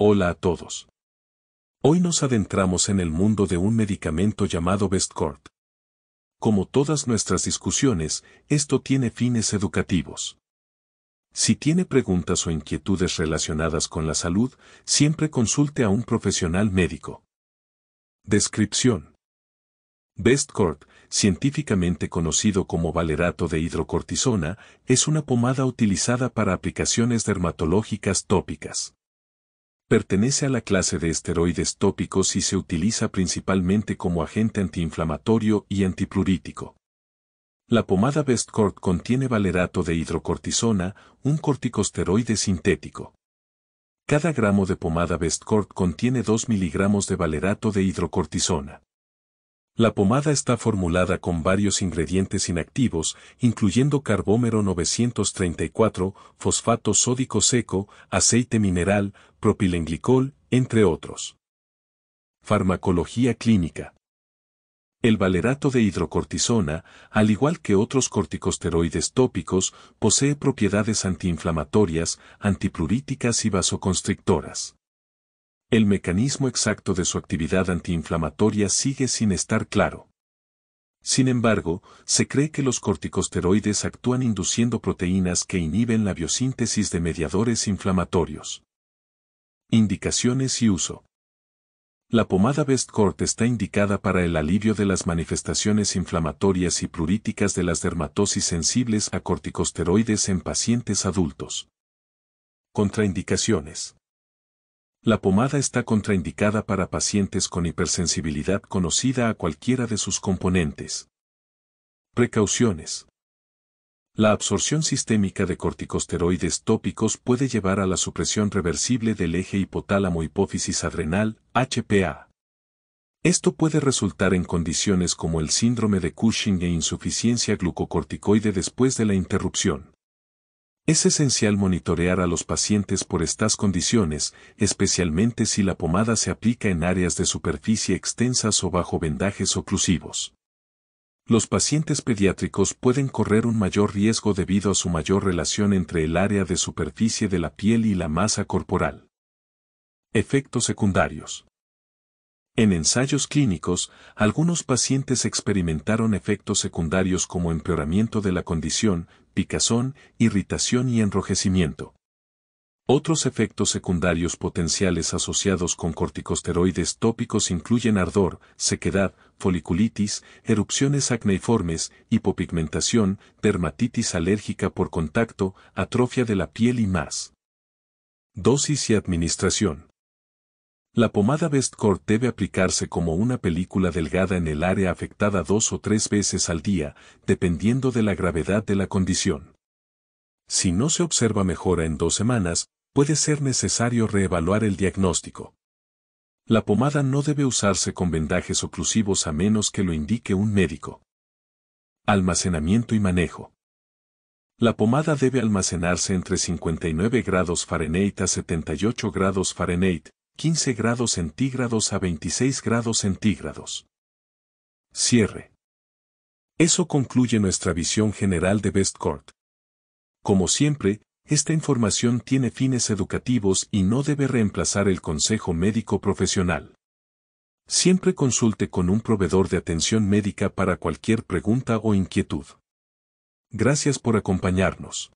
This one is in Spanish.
Hola a todos. Hoy nos adentramos en el mundo de un medicamento llamado Bestcort. Como todas nuestras discusiones, esto tiene fines educativos. Si tiene preguntas o inquietudes relacionadas con la salud, siempre consulte a un profesional médico. Descripción. Bestcort, científicamente conocido como valerato de hidrocortisona, es una pomada utilizada para aplicaciones dermatológicas tópicas. Pertenece a la clase de esteroides tópicos y se utiliza principalmente como agente antiinflamatorio y antiplurítico. La pomada Bestcort contiene valerato de hidrocortisona, un corticosteroide sintético. Cada gramo de pomada Bestcort contiene 2 miligramos de valerato de hidrocortisona. La pomada está formulada con varios ingredientes inactivos, incluyendo carbómero 934, fosfato sódico seco, aceite mineral, propilenglicol, entre otros. Farmacología clínica. El valerato de hidrocortisona, al igual que otros corticosteroides tópicos, posee propiedades antiinflamatorias, antipluríticas y vasoconstrictoras. El mecanismo exacto de su actividad antiinflamatoria sigue sin estar claro. Sin embargo, se cree que los corticosteroides actúan induciendo proteínas que inhiben la biosíntesis de mediadores inflamatorios. Indicaciones y uso. La pomada Best está indicada para el alivio de las manifestaciones inflamatorias y pruríticas de las dermatosis sensibles a corticosteroides en pacientes adultos. Contraindicaciones. La pomada está contraindicada para pacientes con hipersensibilidad conocida a cualquiera de sus componentes. Precauciones. La absorción sistémica de corticosteroides tópicos puede llevar a la supresión reversible del eje hipotálamo hipófisis adrenal, HPA. Esto puede resultar en condiciones como el síndrome de Cushing e insuficiencia glucocorticoide después de la interrupción. Es esencial monitorear a los pacientes por estas condiciones, especialmente si la pomada se aplica en áreas de superficie extensas o bajo vendajes oclusivos. Los pacientes pediátricos pueden correr un mayor riesgo debido a su mayor relación entre el área de superficie de la piel y la masa corporal. Efectos secundarios. En ensayos clínicos, algunos pacientes experimentaron efectos secundarios como empeoramiento de la condición, picazón, irritación y enrojecimiento. Otros efectos secundarios potenciales asociados con corticosteroides tópicos incluyen ardor, sequedad, foliculitis, erupciones acneiformes, hipopigmentación, dermatitis alérgica por contacto, atrofia de la piel y más. Dosis y administración. La pomada Bestcore debe aplicarse como una película delgada en el área afectada dos o tres veces al día, dependiendo de la gravedad de la condición. Si no se observa mejora en dos semanas, puede ser necesario reevaluar el diagnóstico. La pomada no debe usarse con vendajes oclusivos a menos que lo indique un médico. Almacenamiento y manejo. La pomada debe almacenarse entre 59 grados Fahrenheit a 78 grados Fahrenheit, 15 grados centígrados a 26 grados centígrados. Cierre. Eso concluye nuestra visión general de Best Court. Como siempre, esta información tiene fines educativos y no debe reemplazar el consejo médico profesional. Siempre consulte con un proveedor de atención médica para cualquier pregunta o inquietud. Gracias por acompañarnos.